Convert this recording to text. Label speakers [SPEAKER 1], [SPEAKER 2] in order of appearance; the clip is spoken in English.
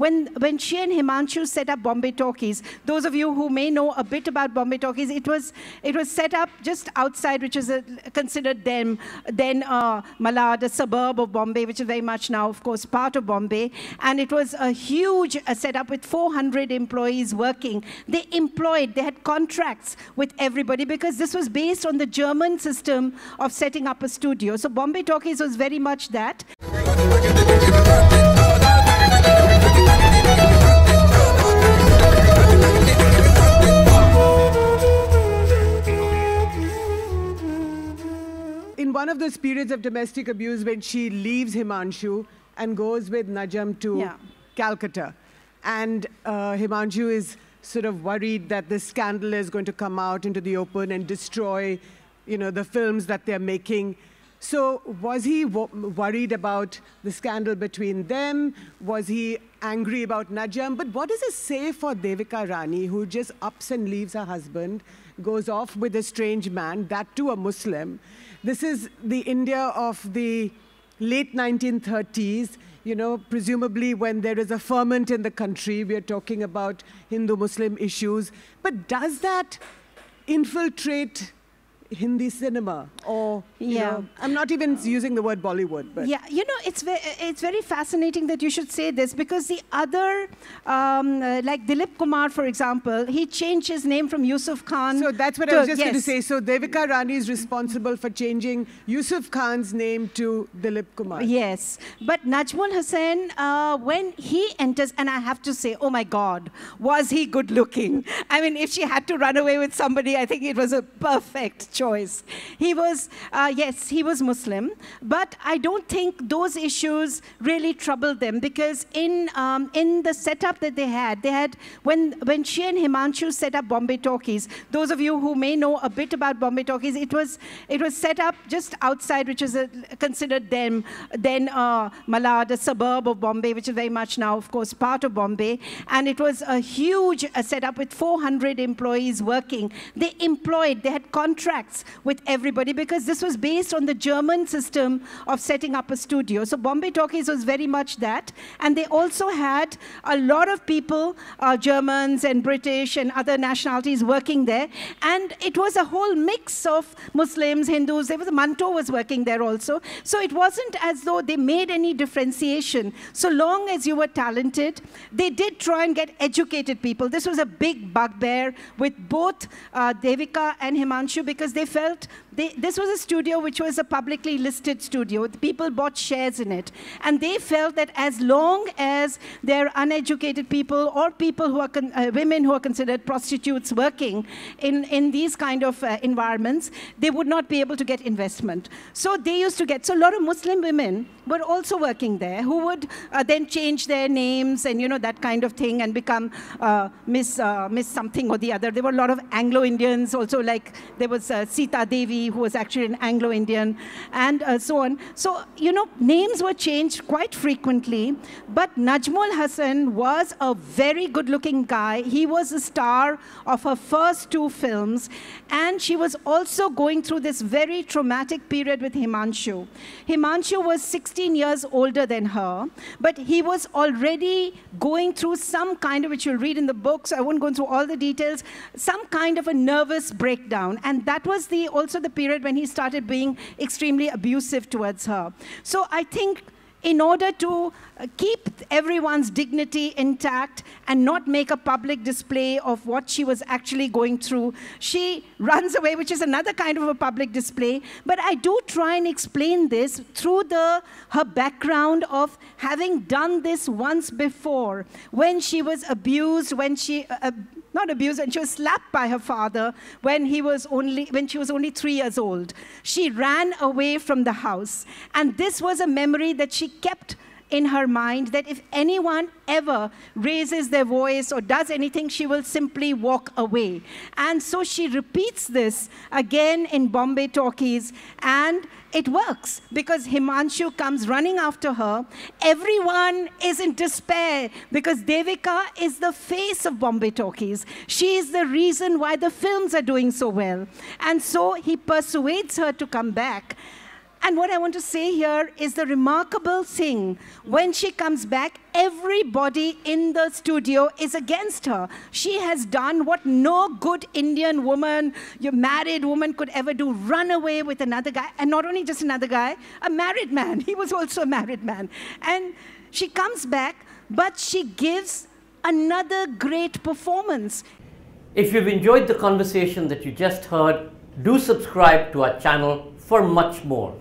[SPEAKER 1] When, when she and Himanshu set up Bombay Talkies, those of you who may know a bit about Bombay Talkies, it was, it was set up just outside, which is a, considered then, then uh, Malad, a suburb of Bombay, which is very much now, of course, part of Bombay. And it was a huge uh, setup with 400 employees working. They employed, they had contracts with everybody because this was based on the German system of setting up a studio. So Bombay Talkies was very much that.
[SPEAKER 2] those periods of domestic abuse when she leaves Himanshu and goes with Najam to yeah. Calcutta. And uh, Himanshu is sort of worried that this scandal is going to come out into the open and destroy, you know, the films that they're making. So was he worried about the scandal between them? Was he angry about Najam, but what does it say for Devika Rani, who just ups and leaves her husband, goes off with a strange man, that too a Muslim? This is the India of the late 1930s, you know, presumably when there is a ferment in the country, we are talking about Hindu Muslim issues. But does that infiltrate Hindi cinema or yeah. Know, I'm not even using the word Bollywood, but
[SPEAKER 1] yeah, you know, it's very, it's very fascinating that you should say this because the other, um, uh, like Dilip Kumar, for example, he changed his name from Yusuf Khan.
[SPEAKER 2] So that's what to, I was just yes. going to say. So Devika Rani is responsible for changing Yusuf Khan's name to Dilip Kumar. Yes, but Najmul Hussain, uh, when he
[SPEAKER 1] enters, and I have to say, oh my God, was he good looking? I mean, if she had to run away with somebody, I think it was a perfect choice. He was, uh, yes, he was Muslim, but I don't think those issues really troubled them because in, um, in the setup that they had, they had, when, when she and Himanshu set up Bombay Talkies, those of you who may know a bit about Bombay Talkies, it was, it was set up just outside, which is a, considered them, then uh, Malad, a suburb of Bombay, which is very much now, of course, part of Bombay. And it was a huge uh, setup with 400 employees working. They employed, they had contracts with everybody because this was based on the German system of setting up a studio. So Bombay Talkies was very much that. And they also had a lot of people, uh, Germans and British and other nationalities working there. And it was a whole mix of Muslims, Hindus. There was a Manto was working there also. So it wasn't as though they made any differentiation. So long as you were talented, they did try and get educated people. This was a big bugbear with both uh, Devika and Himanshu because they they felt they, this was a studio which was a publicly listed studio. The people bought shares in it. And they felt that as long as there are uneducated people or people who are con, uh, women who are considered prostitutes working in, in these kind of uh, environments, they would not be able to get investment. So they used to get, so a lot of Muslim women were also working there who would uh, then change their names and, you know, that kind of thing and become uh, Miss, uh, Miss something or the other. There were a lot of Anglo-Indians also like there was uh, Sita Devi who was actually an Anglo Indian, and uh, so on. So, you know, names were changed quite frequently, but Najmul Hassan was a very good looking guy. He was the star of her first two films, and she was also going through this very traumatic period with Himanshu. Himanshu was 16 years older than her, but he was already going through some kind of, which you'll read in the book, so I won't go into all the details, some kind of a nervous breakdown. And that was the also the the period when he started being extremely abusive towards her. So I think in order to uh, keep everyone's dignity intact and not make a public display of what she was actually going through. She runs away, which is another kind of a public display. But I do try and explain this through the, her background of having done this once before, when she was abused, when she... Uh, not abused, and she was slapped by her father when, he was only, when she was only three years old. She ran away from the house, and this was a memory that she kept in her mind that if anyone ever raises their voice or does anything, she will simply walk away. And so she repeats this again in Bombay talkies, and it works because Himanshu comes running after her. Everyone is in despair because Devika is the face of Bombay talkies. She is the reason why the films are doing so well. And so he persuades her to come back. And what I want to say here is the remarkable thing. When she comes back, everybody in the studio is against her. She has done what no good Indian woman, your married woman could ever do, run away with another guy. And not only just another guy, a married man. He was also a married man. And she comes back, but she gives another great performance. If you've enjoyed the conversation that you just heard, do subscribe to our channel for much more.